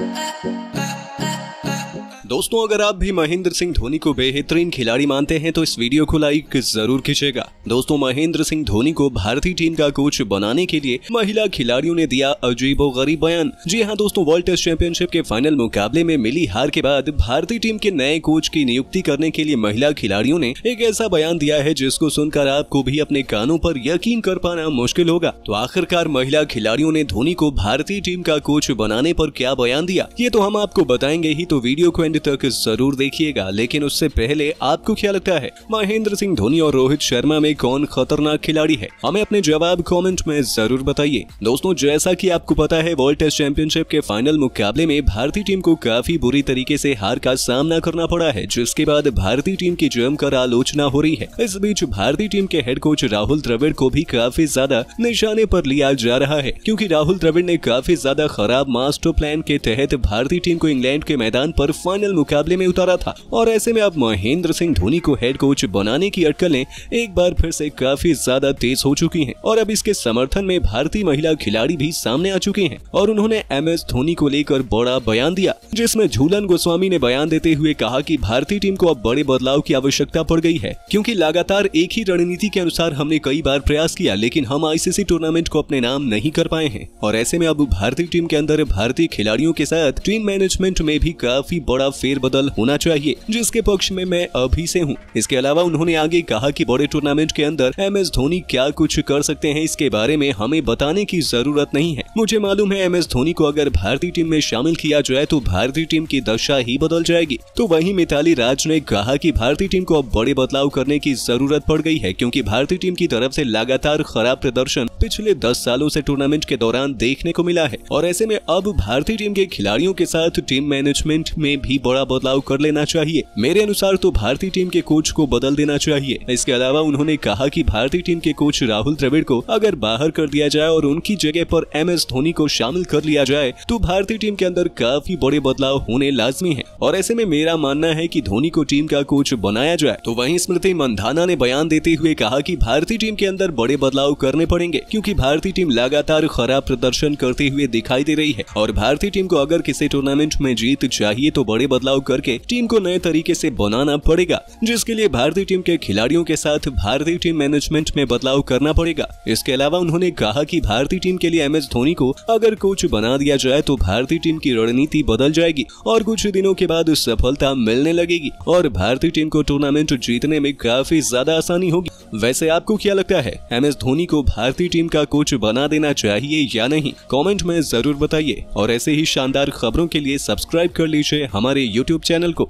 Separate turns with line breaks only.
uh, दोस्तों अगर आप भी महेंद्र सिंह धोनी को बेहतरीन खिलाड़ी मानते हैं तो इस वीडियो को लाइक जरूर खींचेगा दोस्तों महेंद्र सिंह धोनी को भारतीय टीम का कोच बनाने के लिए महिला खिलाड़ियों ने दिया अजीबो गरीब बयान जी हाँ दोस्तों वर्ल्ड टेस्ट चैंपियनशिप के फाइनल मुकाबले में मिली हार के बाद भारतीय टीम के नए कोच की नियुक्ति करने के लिए महिला खिलाड़ियों ने एक ऐसा बयान दिया है जिसको सुनकर आपको भी अपने कानों पर यकीन कर पाना मुश्किल होगा तो आखिरकार महिला खिलाड़ियों ने धोनी को भारतीय टीम का कोच बनाने पर क्या बयान दिया ये तो हम आपको बताएंगे ही तो वीडियो को एंड तक जरूर देखिएगा लेकिन उससे पहले आपको क्या लगता है महेंद्र सिंह धोनी और रोहित शर्मा में कौन खतरनाक खिलाड़ी है हमें अपने जवाब कमेंट में जरूर बताइए दोस्तों जैसा कि आपको पता है वर्ल्ड टेस्ट चैंपियनशिप के फाइनल मुकाबले में भारतीय टीम को काफी बुरी तरीके ऐसी हार का सामना करना पड़ा है जिसके बाद भारतीय टीम की जमकर आलोचना हो रही है इस बीच भारतीय टीम के हेड कोच राहुल द्रविड़ को भी काफी ज्यादा निशाने आरोप लिया जा रहा है क्यूँकी राहुल द्रविड़ ने काफी ज्यादा खराब मास्टर प्लान के तहत भारतीय टीम को इंग्लैंड के मैदान पर फाइनल फाइनल मुकाबले में उतारा था और ऐसे में अब महेंद्र सिंह धोनी को हेड कोच बनाने की अटकलें एक बार फिर से काफी ज्यादा तेज हो चुकी है और अब इसके समर्थन में भारतीय महिला खिलाड़ी भी सामने आ चुकी हैं और उन्होंने एम एस धोनी को लेकर बड़ा बयान दिया जिसमे झूलन गोस्वामी ने बयान देते हुए कहा की भारतीय टीम को अब बड़े बदलाव की आवश्यकता पड़ गयी है क्यूँकी लगातार एक ही रणनीति के अनुसार हमने कई बार प्रयास किया लेकिन हम आईसीसी टूर्नामेंट को अपने नाम नहीं कर पाए हैं और ऐसे में अब भारतीय टीम के अंदर भारतीय खिलाड़ियों के साथ टीम मैनेजमेंट में भी काफी बड़ा फेरबदल होना चाहिए जिसके पक्ष में मैं अभी से हूँ इसके अलावा उन्होंने आगे कहा कि बड़े टूर्नामेंट के अंदर एम एस धोनी क्या कुछ कर सकते हैं इसके बारे में हमें बताने की जरूरत नहीं है मुझे मालूम है एम एस धोनी को अगर भारतीय टीम में शामिल किया जाए तो भारतीय टीम की दशा ही बदल जाएगी तो वही मिताली राज ने कहा की भारतीय टीम को अब बड़े बदलाव करने की जरूरत पड़ गयी है क्यूँकी भारतीय टीम की तरफ ऐसी लगातार खराब प्रदर्शन पिछले दस सालों ऐसी टूर्नामेंट के दौरान देखने को मिला है और ऐसे में अब भारतीय टीम के खिलाड़ियों के साथ टीम मैनेजमेंट में भी बड़ा बदलाव कर लेना चाहिए मेरे अनुसार तो भारतीय टीम के कोच को बदल देना चाहिए इसके अलावा उन्होंने कहा की भारतीय टीम के कोच राहुल द्रविड़ को अगर बाहर कर दिया जाए और उनकी जगह पर एम एस धोनी को शामिल कर लिया जाए तो भारतीय टीम के अंदर काफी बड़े बदलाव होने लाजमी है और ऐसे में मेरा मानना है की धोनी को टीम का कोच बनाया जाए तो वही स्मृति मंधाना ने बयान देते हुए कहा की भारतीय टीम के अंदर बड़े बदलाव करने पड़ेंगे क्यूँकी भारतीय टीम लगातार खराब प्रदर्शन करते हुए दिखाई दे रही है और भारतीय टीम को अगर किसी टूर्नामेंट में जीत चाहिए तो बड़े बदलाव करके टीम को नए तरीके से बनाना पड़ेगा जिसके लिए भारतीय टीम के खिलाड़ियों के साथ भारतीय टीम मैनेजमेंट में बदलाव करना पड़ेगा इसके अलावा उन्होंने कहा कि भारतीय टीम के लिए एम एस धोनी को अगर कोच बना दिया जाए तो भारतीय टीम की रणनीति बदल जाएगी और कुछ दिनों के बाद सफलता मिलने लगेगी और भारतीय टीम को टूर्नामेंट जीतने में काफी ज्यादा आसानी होगी वैसे आपको क्या लगता है एम एस धोनी को भारतीय टीम का कोच बना देना चाहिए या नहीं कमेंट में जरूर बताइए और ऐसे ही शानदार खबरों के लिए सब्सक्राइब कर लीजिए हमारे यूट्यूब चैनल को